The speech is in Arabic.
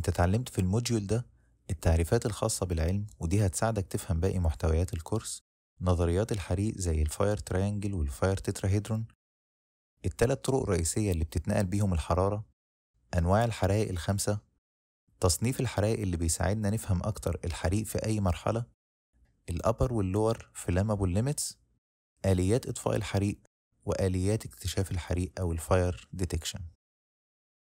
انت اتعلمت في الموديول ده التعريفات الخاصة بالعلم ودي هتساعدك تفهم باقي محتويات الكورس نظريات الحريق زي الفاير تريانجل والفاير تتراهيدرون التلات طرق الرئيسية اللي بتتنقل بيهم الحرارة أنواع الحرائق الخمسة تصنيف الحرائق اللي بيساعدنا نفهم أكتر الحريق في أي مرحلة الأبر واللور فلامبل ليميتس آليات إطفاء الحريق وآليات اكتشاف الحريق أو الفاير ديتكشن